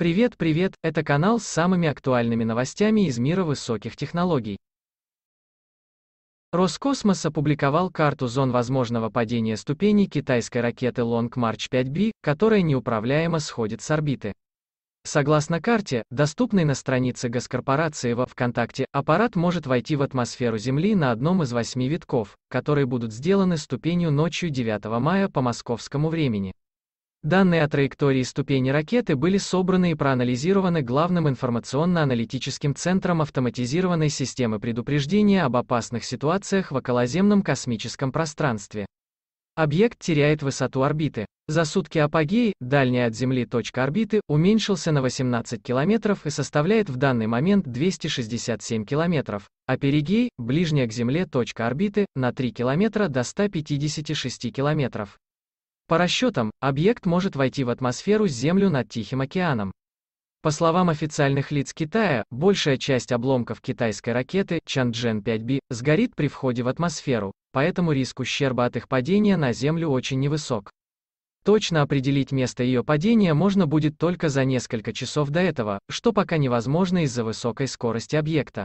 Привет, привет, это канал с самыми актуальными новостями из мира высоких технологий. Роскосмос опубликовал карту зон возможного падения ступеней китайской ракеты Long March 5B, которая неуправляемо сходит с орбиты. Согласно карте, доступной на странице госкорпорации во ВКонтакте, аппарат может войти в атмосферу Земли на одном из восьми витков, которые будут сделаны ступенью ночью 9 мая по московскому времени. Данные о траектории ступени ракеты были собраны и проанализированы главным информационно-аналитическим центром автоматизированной системы предупреждения об опасных ситуациях в околоземном космическом пространстве. Объект теряет высоту орбиты. За сутки апогеи, дальняя от Земли точка орбиты, уменьшился на 18 километров и составляет в данный момент 267 километров, а перигей, ближняя к Земле точка орбиты, на 3 километра до 156 километров. По расчетам, объект может войти в атмосферу с Землю над Тихим океаном. По словам официальных лиц Китая, большая часть обломков китайской ракеты Чанчжэн-5B сгорит при входе в атмосферу, поэтому риск ущерба от их падения на Землю очень невысок. Точно определить место ее падения можно будет только за несколько часов до этого, что пока невозможно из-за высокой скорости объекта.